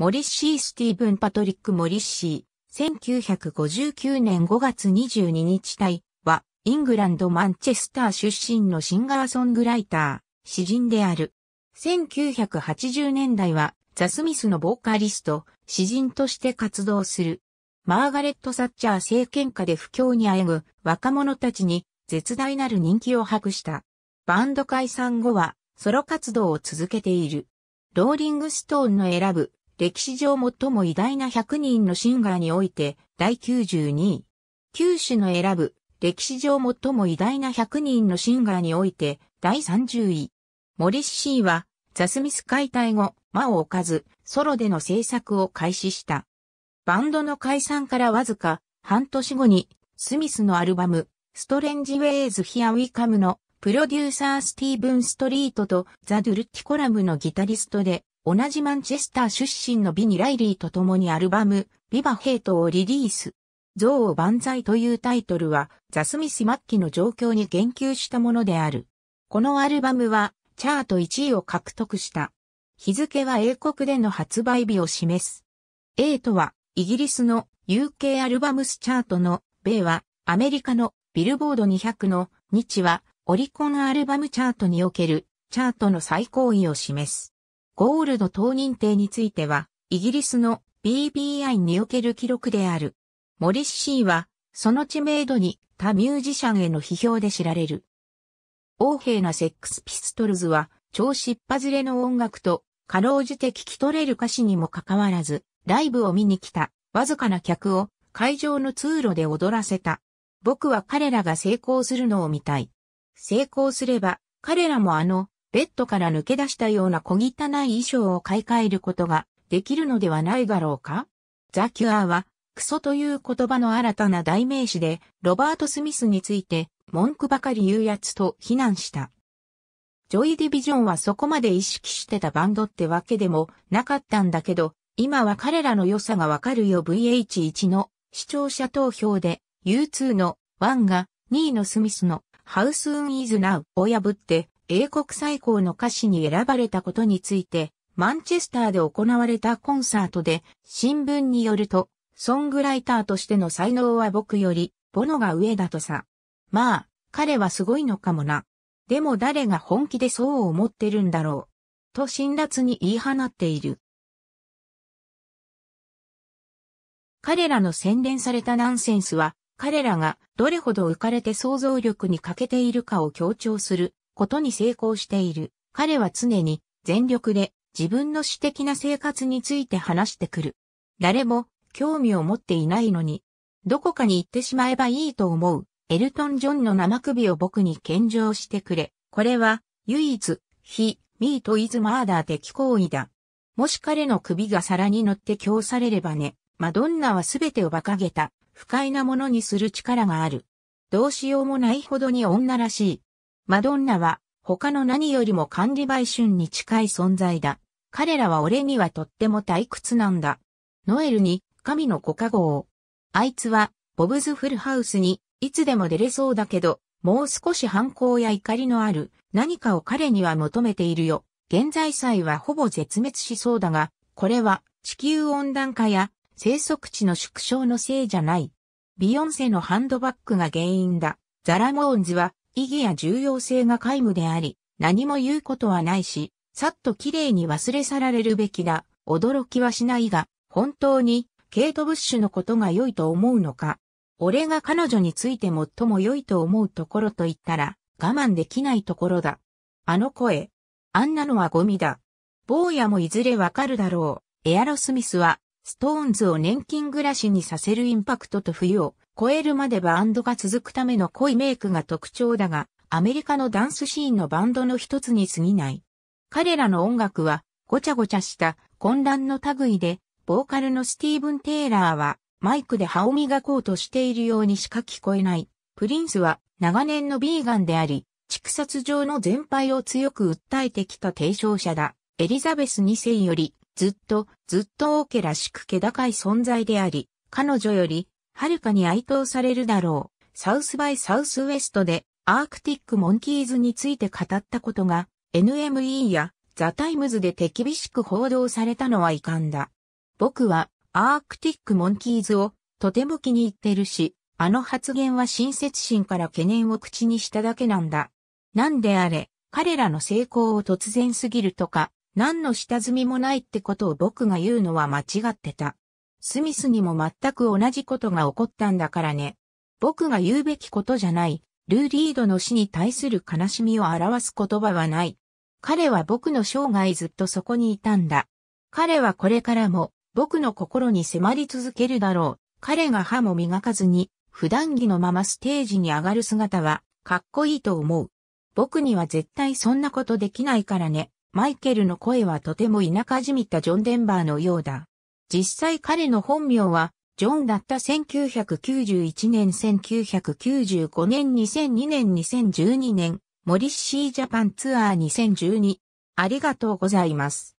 モリッシー・スティーブン・パトリック・モリッシー、1959年5月22日体は、イングランド・マンチェスター出身のシンガーソングライター、詩人である。1980年代は、ザ・スミスのボーカリスト、詩人として活動する。マーガレット・サッチャー政権下で不況にあえぐ若者たちに絶大なる人気を博した。バンド解散後はソロ活動を続けている。ローリングストーンの選ぶ歴史上最も偉大な100人のシンガーにおいて、第92位。九種の選ぶ、歴史上最も偉大な100人のシンガーにおいて、第30位。モリシーは、ザスミス解体後、間を置かず、ソロでの制作を開始した。バンドの解散からわずか、半年後に、スミスのアルバム、ストレンジウェイズ・ヒア・ウィカムの、プロデューサースティーブン・ストリートとザ・ドゥルティコラムのギタリストで、同じマンチェスター出身のビニ・ライリーと共にアルバム、ビバ・ヘイトをリリース。憎悪万歳というタイトルは、ザ・スミス末期の状況に言及したものである。このアルバムは、チャート1位を獲得した。日付は英国での発売日を示す。A とは、イギリスの UK アルバムスチャートの、米は、アメリカのビルボード200の、日は、オリコンアルバムチャートにおける、チャートの最高位を示す。ゴールド等認定については、イギリスの BBI における記録である。モリシーは、その知名度に他ミュージシャンへの批評で知られる。横柄なセックスピストルズは、超失敗連れの音楽と、かろうじて聞き取れる歌詞にもかかわらず、ライブを見に来た、わずかな客を、会場の通路で踊らせた。僕は彼らが成功するのを見たい。成功すれば、彼らもあの、ベッドから抜け出したような小汚い衣装を買い替えることができるのではないだろうかザ・キュアーは、クソという言葉の新たな代名詞で、ロバート・スミスについて、文句ばかり言うやつと非難した。ジョイ・ディビジョンはそこまで意識してたバンドってわけでもなかったんだけど、今は彼らの良さがわかるよ VH1 の視聴者投票で U2 の1が2位のスミスのハウス・ウン・イズ・ナウを破って英国最高の歌詞に選ばれたことについて、マンチェスターで行われたコンサートで、新聞によると、ソングライターとしての才能は僕より、ボノが上だとさ。まあ、彼はすごいのかもな。でも誰が本気でそう思ってるんだろう。と辛辣に言い放っている。彼らの洗練されたナンセンスは、彼らがどれほど浮かれて想像力に欠けているかを強調することに成功している。彼は常に全力で自分の私的な生活について話してくる。誰も興味を持っていないのに、どこかに行ってしまえばいいと思う。エルトン・ジョンの生首を僕に献上してくれ。これは唯一、非、ミート・イズ・マーダー的行為だ。もし彼の首が皿に乗って供されればね、マドンナは全てを馬鹿げた、不快なものにする力がある。どうしようもないほどに女らしい。マドンナは他の何よりも管理売春に近い存在だ。彼らは俺にはとっても退屈なんだ。ノエルに神のご加護を。あいつはボブズフルハウスにいつでも出れそうだけど、もう少し反抗や怒りのある何かを彼には求めているよ。現在祭はほぼ絶滅しそうだが、これは地球温暖化や生息地の縮小のせいじゃない。ビヨンセのハンドバッグが原因だ。ザラモーンズは意義や重要性が皆無であり、何も言うことはないし、さっと綺麗に忘れ去られるべきだ。驚きはしないが、本当に、ケイト・ブッシュのことが良いと思うのか。俺が彼女について最も良いと思うところと言ったら、我慢できないところだ。あの声。あんなのはゴミだ。坊やもいずれわかるだろう。エアロスミスは、ストーンズを年金暮らしにさせるインパクトと冬を超えるまでバンドが続くための濃いメイクが特徴だが、アメリカのダンスシーンのバンドの一つに過ぎない。彼らの音楽は、ごちゃごちゃした混乱の類で、ボーカルのスティーブン・テイラーは、マイクで歯を磨こうとしているようにしか聞こえない。プリンスは、長年のビーガンであり、畜殺上の全廃を強く訴えてきた提唱者だ。エリザベス2世より、ずっと、ずっと王家らしく気高い存在であり、彼女より、はるかに哀悼されるだろう。サウスバイサウスウエストでアークティックモンキーズについて語ったことが NME やザタイムズで手厳しく報道されたのは遺憾だ。僕はアークティックモンキーズをとても気に入ってるし、あの発言は親切心から懸念を口にしただけなんだ。なんであれ、彼らの成功を突然すぎるとか、何の下積みもないってことを僕が言うのは間違ってた。スミスにも全く同じことが起こったんだからね。僕が言うべきことじゃない。ルー・リードの死に対する悲しみを表す言葉はない。彼は僕の生涯ずっとそこにいたんだ。彼はこれからも僕の心に迫り続けるだろう。彼が歯も磨かずに普段着のままステージに上がる姿はかっこいいと思う。僕には絶対そんなことできないからね。マイケルの声はとても田舎じみたジョン・デンバーのようだ。実際彼の本名は、ジョンだった1991年1995年2002年2012年、モリッシージャパンツアー2012。ありがとうございます。